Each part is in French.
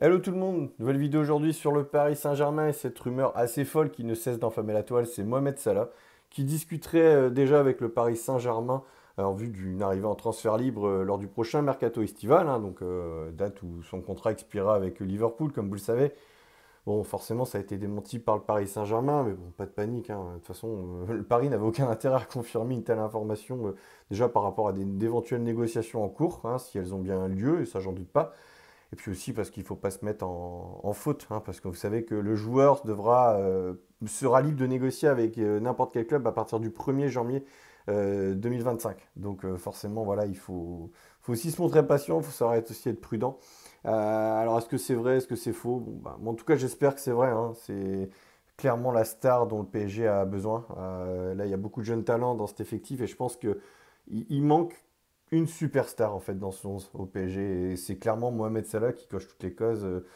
Hello tout le monde, nouvelle vidéo aujourd'hui sur le Paris Saint-Germain et cette rumeur assez folle qui ne cesse d'enflammer la toile, c'est Mohamed Salah qui discuterait euh, déjà avec le Paris Saint-Germain euh, en vue d'une arrivée en transfert libre euh, lors du prochain mercato estival, hein, donc date où son contrat expirera avec Liverpool comme vous le savez. Bon, forcément, ça a été démenti par le Paris Saint-Germain, mais bon, pas de panique. Hein. De toute façon, le Paris n'avait aucun intérêt à confirmer une telle information, déjà par rapport à d'éventuelles négociations en cours, hein, si elles ont bien lieu, et ça, j'en doute pas. Et puis aussi parce qu'il ne faut pas se mettre en, faute, hein, parce que vous savez que le joueur devra, euh, sera libre de négocier avec euh, n'importe quel club à partir du 1er janvier 2025. Euh, Donc forcément, voilà, il faut, faut aussi se montrer patient, il faut savoir être aussi être prudent. alors est-ce que c'est vrai, est-ce que c'est faux bah, En tout cas, j'espère que c'est vrai. Hein. c'est clairement la star dont le PSG a besoin. là, il y a beaucoup de jeunes talents dans cet effectif et je pense que il, manque une superstar en fait dans ce 11 au PSG. Et c'est clairement Mohamed Salah qui coche toutes les causes. Euh,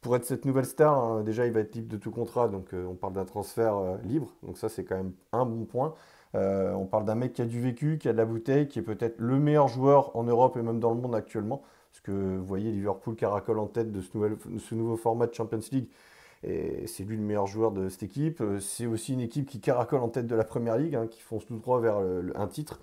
pour être cette nouvelle star, hein. déjà il va être libre de tout contrat, donc euh, on parle d'un transfert euh, libre, donc ça c'est quand même un bon point. on parle d'un mec qui a du vécu, qui a de la bouteille, qui est peut-être le meilleur joueur en Europe et même dans le monde actuellement. Parce que vous voyez Liverpool caracole en tête de ce, nouveau format de Champions League. Et c'est lui le meilleur joueur de cette équipe. C'est aussi une équipe qui caracole en tête de la Première Ligue, hein, qui fonce tout droit vers un titre.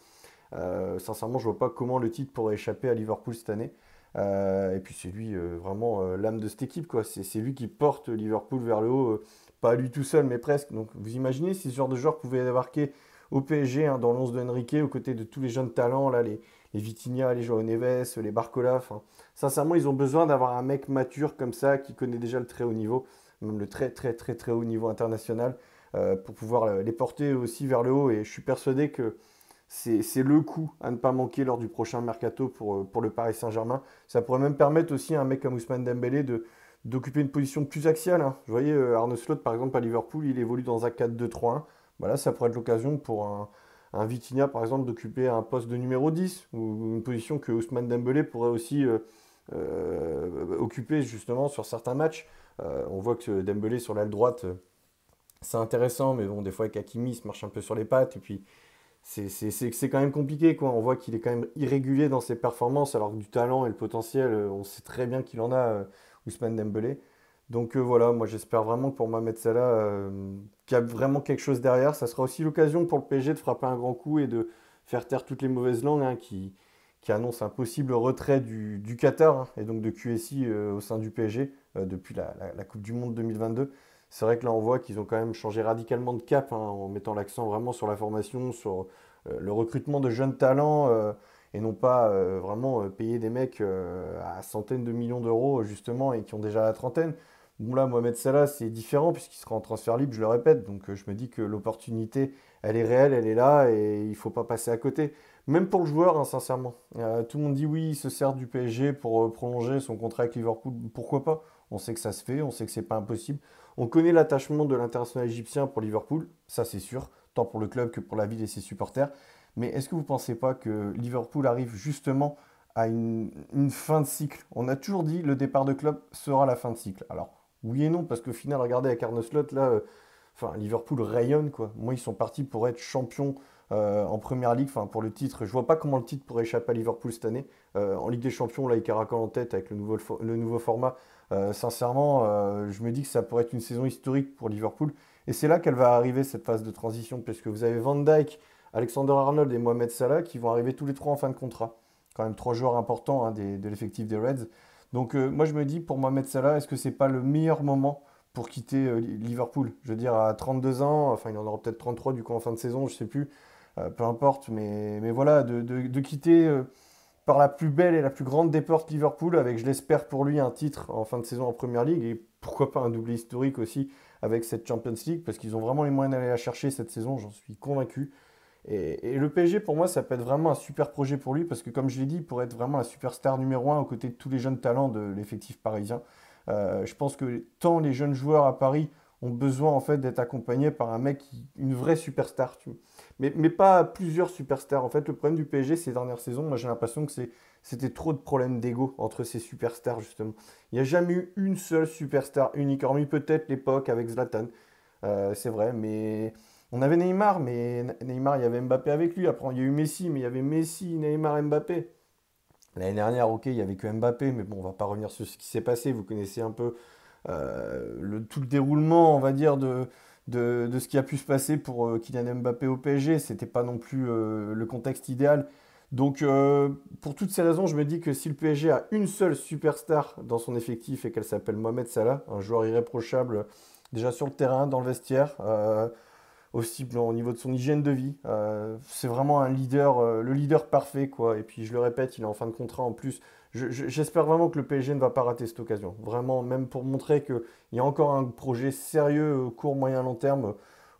Euh, sincèrement, je vois pas comment le titre pourrait échapper à Liverpool cette année. Euh, et puis c'est lui euh, vraiment l'âme de cette équipe, quoi. C'est lui qui porte Liverpool vers le haut, pas lui tout seul, mais presque. Donc vous imaginez si ce genre de joueur pouvait débarquer au PSG hein, dans l'once de Henrique, aux côtés de tous les jeunes talents, là, les, les Vitinha, les Joao Neves, les Barcola. Sincèrement, ils ont besoin d'avoir un mec mature comme ça, qui connaît déjà le très haut niveau, même le très très très très haut niveau international, pour pouvoir les porter aussi vers le haut. Et je suis persuadé que c'est le coup à ne pas manquer lors du prochain mercato pour, euh, pour le Paris Saint-Germain. Ça pourrait même permettre aussi à un mec comme Ousmane Dembélé d'occuper une position plus axiale. Hein. Vous voyez, euh, Arne Slot, par exemple, à Liverpool, il évolue dans un 4-2-3-1. Voilà, ça pourrait être l'occasion pour un, un Vitinha, par exemple, d'occuper un poste de numéro 10, ou une position que Ousmane Dembélé pourrait aussi euh, occuper, justement, sur certains matchs. on voit que Dembélé, sur l'aile droite, c'est intéressant, mais bon, des fois, avec Hakimi, il se marche un peu sur les pattes, et puis c'est quand même compliqué. Quoi. On voit qu'il est quand même irrégulier dans ses performances, alors que du talent et le potentiel, euh, on sait très bien qu'il en a, euh, Ousmane Dembélé. Donc euh, voilà, moi j'espère vraiment que pour Mohamed Salah, qu'il y a vraiment quelque chose derrière. Ça sera aussi l'occasion pour le PSG de frapper un grand coup et de faire taire toutes les mauvaises langues hein, qui, qui annoncent un possible retrait du, Qatar hein, et donc de QSI au sein du PSG depuis la Coupe du Monde 2022. C'est vrai que là, on voit qu'ils ont quand même changé radicalement de cap hein, en mettant l'accent vraiment sur la formation, sur euh, le recrutement de jeunes talents euh, et non pas euh, vraiment payer des mecs à centaines de millions d'euros justement et qui ont déjà la trentaine. Bon là, Mohamed Salah, c'est différent puisqu'il sera en transfert libre, je le répète. Donc je me dis que l'opportunité, elle est réelle, elle est là et il ne faut pas passer à côté. Même pour le joueur, hein, sincèrement. tout le monde dit oui, il se sert du PSG pour prolonger son contrat avec Liverpool. Pourquoi pas on sait que ça se fait, on sait que c'est pas impossible. On connaît l'attachement de l'international égyptien pour Liverpool, ça c'est sûr, tant pour le club que pour la ville et ses supporters. Mais est-ce que vous ne pensez pas que Liverpool arrive justement à une, fin de cycle On a toujours dit le départ de club sera la fin de cycle. Alors oui et non, parce qu'au final, regardez à Arne là, euh, Liverpool rayonne quoi. Moi, ils sont partis pour être champions euh, en première ligue, enfin pour le titre. Je vois pas comment le titre pourrait échapper à Liverpool cette année. Euh, en Ligue des Champions, là, il caracole en tête avec le nouveau, le nouveau format. Euh, sincèrement, je me dis que ça pourrait être une saison historique pour Liverpool. Et c'est là qu'elle va arriver cette phase de transition, puisque vous avez Van Dyke, Alexander Arnold et Mohamed Salah qui vont arriver tous les trois en fin de contrat. Quand même trois joueurs importants hein, des, de l'effectif des Reds. Donc moi je me dis pour Mohamed Salah, est-ce que c'est pas le meilleur moment pour quitter Liverpool Je veux dire à 32 ans, enfin il en aura peut-être 33 du coup en fin de saison, je sais plus. Euh, peu importe, mais, voilà, de, quitter euh, par la plus belle et la plus grande des portes Liverpool, avec, je l'espère pour lui, un titre en fin de saison en Première Ligue, et pourquoi pas un doublé historique aussi avec cette Champions League, parce qu'ils ont vraiment les moyens d'aller la chercher cette saison, j'en suis convaincu. Et, le PSG, pour moi, ça peut être vraiment un super projet pour lui, parce que comme je l'ai dit, pour être vraiment la superstar numéro un aux côtés de tous les jeunes talents de l'effectif parisien. Euh, je pense que tant les jeunes joueurs à Paris ont besoin en fait d'être accompagnés par un mec, une vraie superstar. Mais, pas plusieurs superstars. En fait, le problème du PSG ces dernières saisons, moi j'ai l'impression que c'était trop de problèmes d'ego entre ces superstars justement. Il n'y a jamais eu une seule superstar unique, hormis peut-être l'époque avec Zlatan. Euh, c'est vrai, mais on avait Neymar, mais Neymar, il y avait Mbappé avec lui. Après, il y a eu Messi, mais il y avait Messi, Neymar, Mbappé. L'année dernière, ok, il n'y avait que Mbappé, mais bon, on va pas revenir sur ce qui s'est passé. Vous connaissez un peu euh, le, tout le déroulement, on va dire, de, de, de, ce qui a pu se passer pour euh, Kylian Mbappé au PSG, c'était pas non plus euh, le contexte idéal. Donc, pour toutes ces raisons, je me dis que si le PSG a une seule superstar dans son effectif et qu'elle s'appelle Mohamed Salah, un joueur irréprochable déjà sur le terrain, dans le vestiaire, aussi au niveau de son hygiène de vie, c'est vraiment un leader, le leader parfait, quoi. Et puis, je le répète, il est en fin de contrat en plus j'espère vraiment que le PSG ne va pas rater cette occasion. Vraiment, même pour montrer qu'il y a encore un projet sérieux, court, moyen, long terme euh,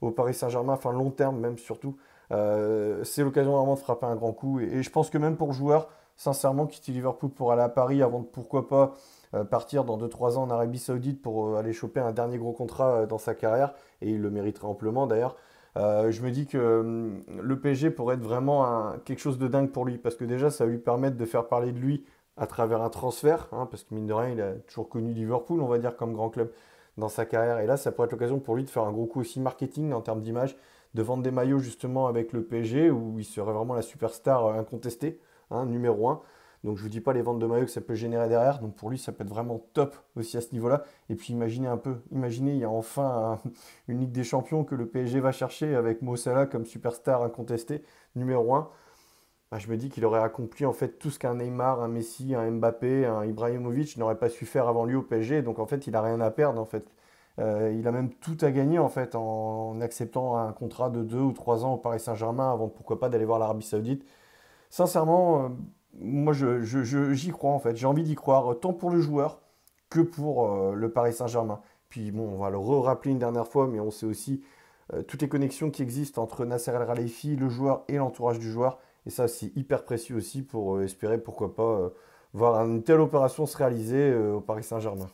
au Paris Saint-Germain, enfin long terme même surtout. Euh, c'est l'occasion vraiment de frapper un grand coup. Et, je pense que même pour joueur, sincèrement, quitter Liverpool pour aller à Paris avant de pourquoi pas euh, partir dans 2-3 ans en Arabie Saoudite pour aller choper un dernier gros contrat dans sa carrière, et il le mériterait amplement d'ailleurs. je me dis que hum, le PSG pourrait être vraiment quelque chose de dingue pour lui, parce que déjà ça va lui permettre de faire parler de lui à travers un transfert, hein, parce que mine de rien, il a toujours connu Liverpool, on va dire, comme grand club dans sa carrière. Et là, ça pourrait être l'occasion pour lui de faire un gros coup aussi marketing en termes d'image, de vendre des maillots justement avec le PSG, où il serait vraiment la superstar euh, incontestée, hein, numéro 1. Donc je ne vous dis pas les ventes de maillots que ça peut générer derrière. Donc pour lui, ça peut être vraiment top aussi à ce niveau-là. Et puis imaginez un peu, imaginez, il y a enfin une Ligue des Champions que le PSG va chercher avec Mo comme superstar incontesté, numéro 1. Bah, je me dis qu'il aurait accompli en fait tout ce qu'un Neymar, un Messi, un Mbappé, un Ibrahimovic n'aurait pas su faire avant lui au PSG. Donc en fait, il n'a rien à perdre en fait. Euh, il a même tout à gagner en fait en acceptant un contrat de 2 ou 3 ans au Paris Saint-Germain avant pourquoi pas d'aller voir l'Arabie Saoudite. Sincèrement, euh, moi j'y je, je, crois en fait. J'ai envie d'y croire tant pour le joueur que pour euh, le Paris Saint-Germain. Puis bon, on va le rappeler une dernière fois, mais on sait aussi toutes les connexions qui existent entre Nasser El Khelaifi, le joueur et l'entourage du joueur. Et ça, c'est hyper précieux aussi pour euh, espérer, pourquoi pas, euh, voir une telle opération se réaliser euh, au Paris Saint-Germain.